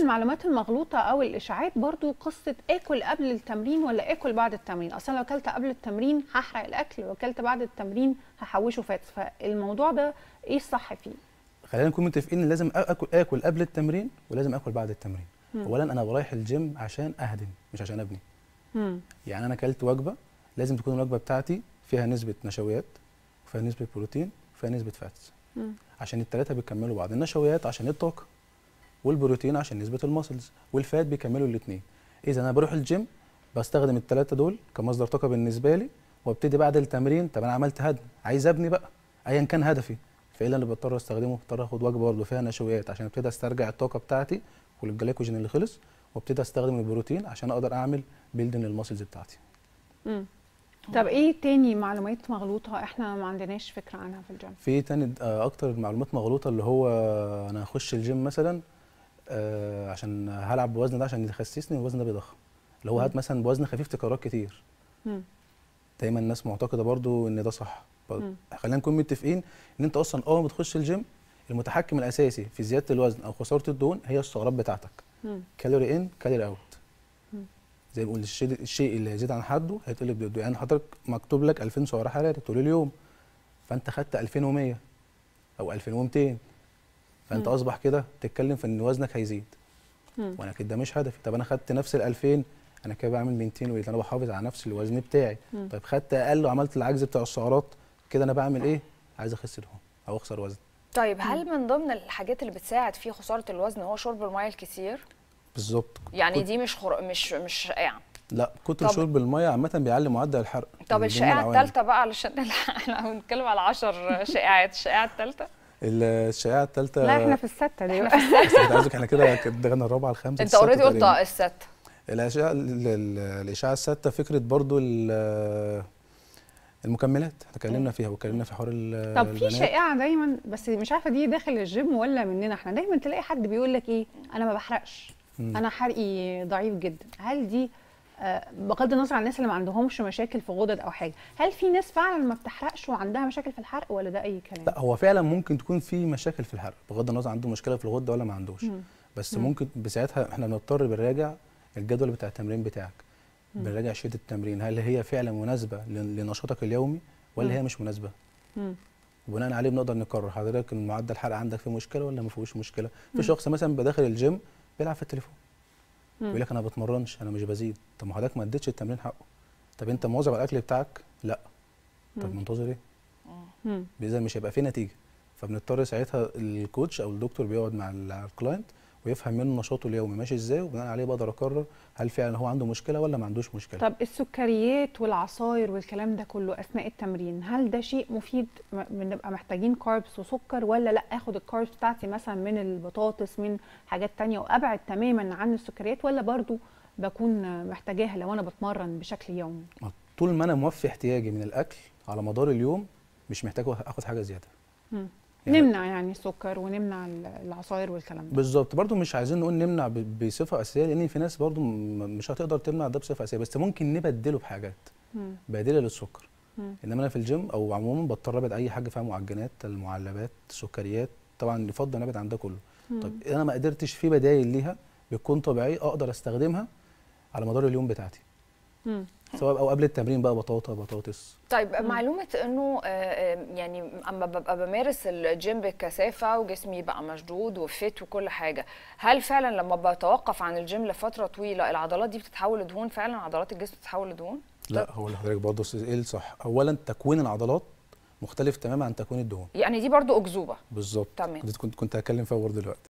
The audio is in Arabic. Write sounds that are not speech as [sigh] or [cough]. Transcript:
المعلومات المغلوطه او الاشاعات برضو قصه اكل قبل التمرين ولا اكل بعد التمرين اصلا لو اكلت قبل التمرين هحرق الاكل لو اكلت بعد التمرين هحوشه فاتس فالموضوع ده ايه الصح فيه خلينا نكون متفقين ان لازم اكل اكل قبل التمرين ولازم اكل بعد التمرين اولا انا رايح الجيم عشان اهدم مش عشان ابني مم. يعني انا اكلت وجبه لازم تكون الوجبه بتاعتي فيها نسبه نشويات وفيها نسبه بروتين وفيها نسبه فاتس عشان الثلاثه بيكملوا بعض النشويات عشان الطاقه والبروتين عشان نسبه الماسلز والفات بيكملوا الاثنين اذا انا بروح الجيم بستخدم الثلاثه دول كمصدر طاقه بالنسبه لي وابتدي بعد التمرين طب انا عملت هدم عايز ابني بقى ايا كان هدفي فايه اللي بضطر استخدمه بضطر اخد وجبه برضه فيها نشويات عشان ابتدي استرجع الطاقه بتاعتي والجلايكوجين اللي خلص وابتدي استخدم البروتين عشان اقدر اعمل بيلدنج للماسلز بتاعتي امم طب ايه تاني معلومات مغلوطه احنا ما عندناش فكره عنها في الجيم في تاني آه، اكتر معلومات مغلوطه اللي هو انا هخش الجيم مثلا آه عشان هلعب بوزن ده عشان يخسسني الوزن ده بيضخم اللي هو هات مثلا بوزن خفيف تكرارات كتير مم. دايما الناس معتقده برضو ان ده صح خلينا نكون متفقين ان انت اصلا اول ما بتخش الجيم المتحكم الاساسي في زياده الوزن او خساره الدهون هي السعرات بتاعتك مم. كالوري ان كالوري اوت زي ما بقول الشيء اللي هيزيد عن حده هيتقلب ضده يعني حضرتك مكتوب لك 2000 سعره حراري طول اليوم فانت خدت 2100 او 2200 فانت م. اصبح كده تتكلم في ان وزنك هيزيد م. وانا كده مش هدفي طب انا خدت نفس ال 2000 انا كده بعمل 200 ويبقى انا بحافظ على نفس الوزن بتاعي م. طيب خدت اقل وعملت العجز بتاع السعرات كده انا بعمل ايه عايز اخس دهون او اخسر وزن طيب هل من ضمن الحاجات اللي بتساعد في خساره الوزن هو شرب الميه الكثير بالظبط يعني دي مش خر... مش مش شائعه لا كتر شرب الميه عامه بيعلي معدل الحرق طب الشائعه الثالثه بقى علشان [laughs] احنا بنتكلم على 10 شائعات الشائعه الثالثه الشائعه الثالثه لا احنا في السته دلوقتي احنا عايزك احنا كده دخلنا الرابعه الخامسه انت اوريدي قلت السته الاشياء الاشاعه السته فكره برضو المكملات احنا اتكلمنا فيها واتكلمنا في حوار البنات طب في شائعه دايما بس مش عارفه دي داخل الجيم ولا مننا احنا دايما تلاقي حد بيقول لك ايه انا ما بحرقش انا حرقي ضعيف جدا هل دي آه، بغض النظر عن الناس اللي ما عندهمش مشاكل في غدد او حاجه هل في ناس فعلا ما بتحرقش وعندها مشاكل في الحرق ولا ده اي كلام لا هو فعلا ممكن تكون في مشاكل في الحرق بغض النظر عنده مشكله في الغده ولا ما عندوش مم. بس مم. ممكن بساعتها احنا بنضطر بنراجع الجدول بتاع التمرين بتاعك بنراجع شده التمرين هل هي فعلا مناسبه لنشاطك اليومي ولا مم. هي مش مناسبه مم. وبناء عليه بنقدر نقرر حضرتك معدل الحرق عندك فيه مشكله ولا ما فيهوش مشكله في شخص مثلا بداخل الجيم بيلعب في التليفون يقول لك انا ما بتمرنش انا مش بزيد طب ما حضرتك ما اديتش التمرين حقه طب انت مواظب على الاكل بتاعك لا طب منتظر ايه اذا مش هيبقى في نتيجه فبنضطر ساعتها الكوتش او الدكتور بيقعد مع الكلاينت ويفهم منه نشاطه اليومي ماشي ازاي وبناء عليه بقدر اقرر هل فعلا هو عنده مشكله ولا ما عندوش مشكله طب السكريات والعصاير والكلام ده كله اثناء التمرين هل ده شيء مفيد بنبقى محتاجين كاربس وسكر ولا لا اخد الكاربس بتاعتي مثلا من البطاطس من حاجات ثانيه وابعد تماما عن السكريات ولا برضو بكون محتاجاها لو انا بتمرن بشكل يومي طول ما انا موفي احتياجي من الاكل على مدار اليوم مش محتاج اخد حاجه زياده يعني نمنع يعني السكر ونمنع العصاير والكلام ده بالظبط برضو مش عايزين نقول نمنع بصفه اساسيه لان في ناس برضو مش هتقدر تمنع ده بصفه اساسيه بس ممكن نبدله بحاجات بديله للسكر انما انا في الجيم او عموما بضطر ابعد اي حاجه فيها معجنات المعلبات السكريات طبعا يفضل ابعد عن ده كله طب انا ما قدرتش في بدايل ليها بتكون طبيعيه اقدر استخدمها على مدار اليوم بتاعتي مم. سواء او قبل التمرين بقى بطاطا بطاطس طيب مم. معلومه انه آه، آه، يعني اما ببقى بمارس الجيم بكثافه وجسمي بقى مشدود وفيت وكل حاجه هل فعلا لما بتوقف عن الجيم لفتره طويله العضلات دي بتتحول لدهون فعلا عضلات الجسم بتتحول لدهون لا هو اللي حضرتك برضه ايه صح اولا تكوين العضلات مختلف تماما عن تكوين الدهون يعني دي برضه اكذوبه بالظبط كنت كنت هتكلم فيها برضه دلوقتي